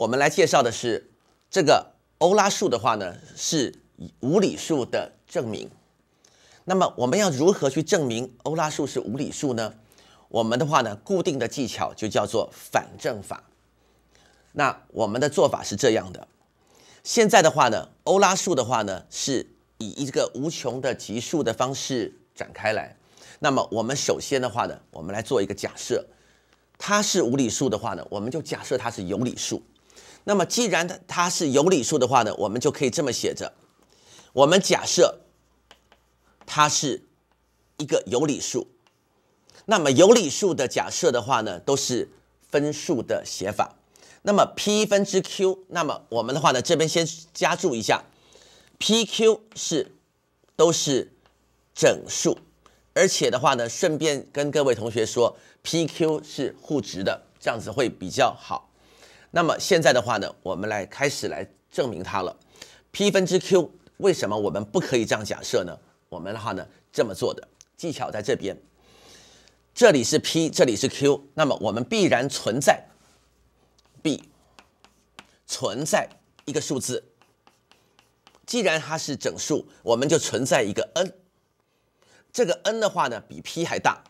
我们来介绍的是这个欧拉数的话呢，是无理数的证明。那么我们要如何去证明欧拉数是无理数呢？我们的话呢，固定的技巧就叫做反证法。那我们的做法是这样的：现在的话呢，欧拉数的话呢，是以一个无穷的级数的方式展开来。那么我们首先的话呢，我们来做一个假设，它是无理数的话呢，我们就假设它是有理数。那么，既然它它是有理数的话呢，我们就可以这么写着。我们假设它是一个有理数，那么有理数的假设的话呢，都是分数的写法。那么 p 分之 q，那么我们的话呢，这边先加注一下，p q 是都是整数，而且的话呢，顺便跟各位同学说，p q 是互质的，这样子会比较好。那么现在的话呢，我们来开始来证明它了。p 分之 q 为什么我们不可以这样假设呢？我们的话呢，这么做的技巧在这边。这里是 p，这里是 q。那么我们必然存在 b 存在一个数字。既然它是整数，我们就存在一个 n。这个 n 的话呢，比 p 还大。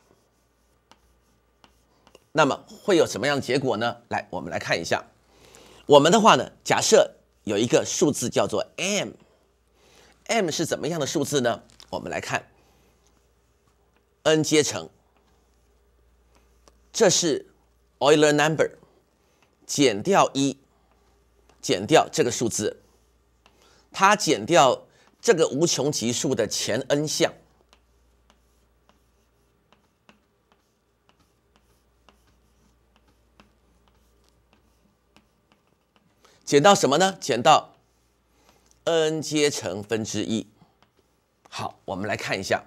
那么会有什么样的结果呢？来，我们来看一下。我们的话呢，假设有一个数字叫做 m，m 是怎么样的数字呢？我们来看 n 阶乘，这是 Euler number 减掉一，减掉这个数字，它减掉这个无穷级数的前 n 项。减到什么呢？减到 n 阶乘分之一。好，我们来看一下。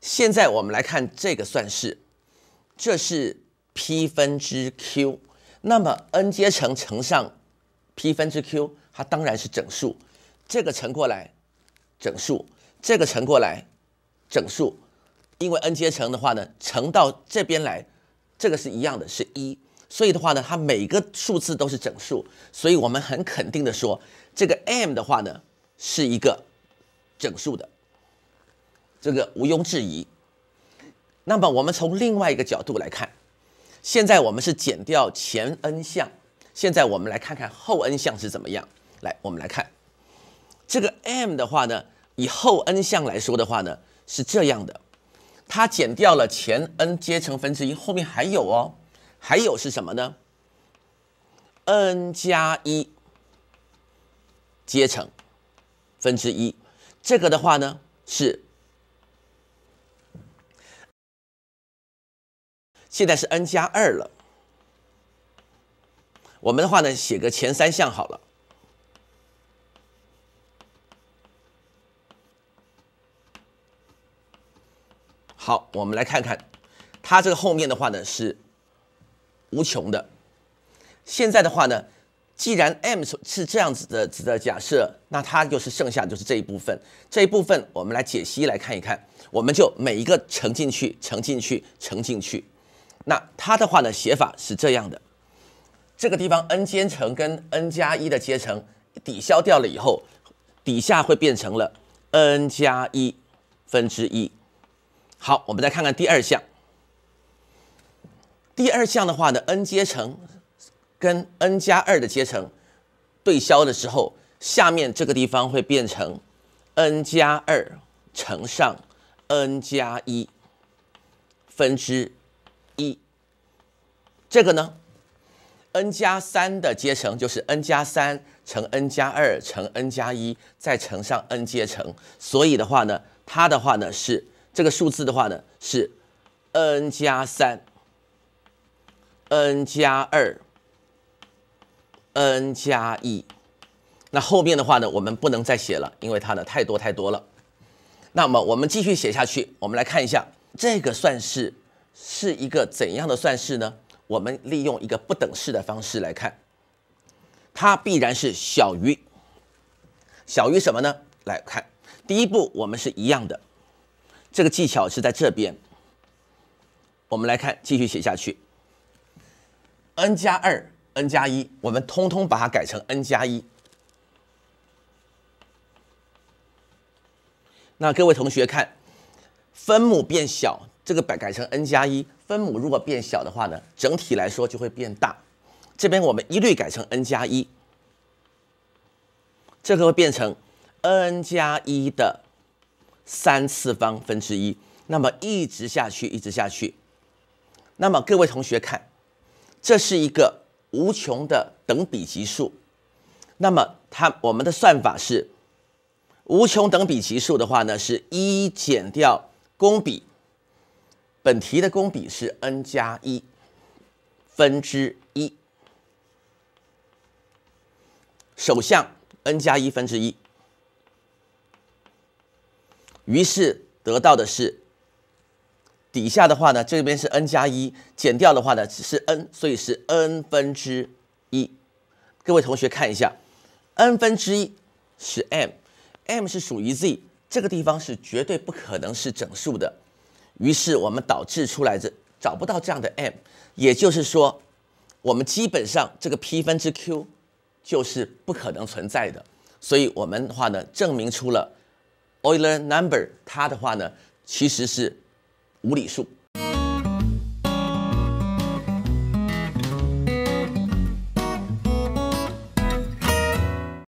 现在我们来看这个算式，这是 p 分之 q，那么 n 阶乘乘上 p 分之 q，它当然是整数。这个乘过来整数，这个乘过来整数，因为 n 阶乘的话呢，乘到这边来，这个是一样的，是一。所以的话呢，它每个数字都是整数，所以我们很肯定的说，这个 m 的话呢，是一个整数的，这个毋庸置疑。那么我们从另外一个角度来看，现在我们是减掉前 n 项，现在我们来看看后 n 项是怎么样。来，我们来看这个 m 的话呢，以后 n 项来说的话呢，是这样的，它减掉了前 n 阶乘分之一，后面还有哦。还有是什么呢？n 加一阶乘分之一，这个的话呢是现在是 n 加二了。我们的话呢写个前三项好了。好，我们来看看它这个后面的话呢是。无穷的。现在的话呢，既然 m 是这样子的，的假设，那它就是剩下就是这一部分。这一部分我们来解析来看一看，我们就每一个乘进去，乘进去，乘进去。那它的话呢，写法是这样的。这个地方 n 阶乘跟 n 加一的阶乘抵消掉了以后，底下会变成了 n 加一分之一。好，我们再看看第二项。第二项的话呢，n 阶乘跟 n 加二的阶乘对消的时候，下面这个地方会变成 n 加二乘上 n 加一分之一。这个呢，n 加三的阶乘就是 n 加三乘 n 加二乘 n 加一再乘上 n 阶乘，所以的话呢，它的话呢是这个数字的话呢是 n 加三。n 加二，n 加一，那后面的话呢，我们不能再写了，因为它呢太多太多了。那么我们继续写下去，我们来看一下这个算式是一个怎样的算式呢？我们利用一个不等式的方式来看，它必然是小于，小于什么呢？来看，第一步我们是一样的，这个技巧是在这边。我们来看，继续写下去。n 加二，n 加一，我们通通把它改成 n 加一。那各位同学看，分母变小，这个改改成 n 加一，分母如果变小的话呢，整体来说就会变大。这边我们一律改成 n 加一，这个会变成 n 加一的三次方分之一。那么一直下去，一直下去。那么各位同学看。这是一个无穷的等比级数，那么它我们的算法是无穷等比级数的话呢，是一减掉公比。本题的公比是 n 加一分之一，首项 n 加一分之一，于是得到的是。底下的话呢，这边是 n 加一减掉的话呢，只是 n，所以是 n 分之一。各位同学看一下，n 分之一是 m，m 是属于 z，这个地方是绝对不可能是整数的。于是我们导致出来这找不到这样的 m，也就是说，我们基本上这个 p 分之 q 就是不可能存在的。所以我们的话呢，证明出了 Euler number，它的话呢，其实是。无理数。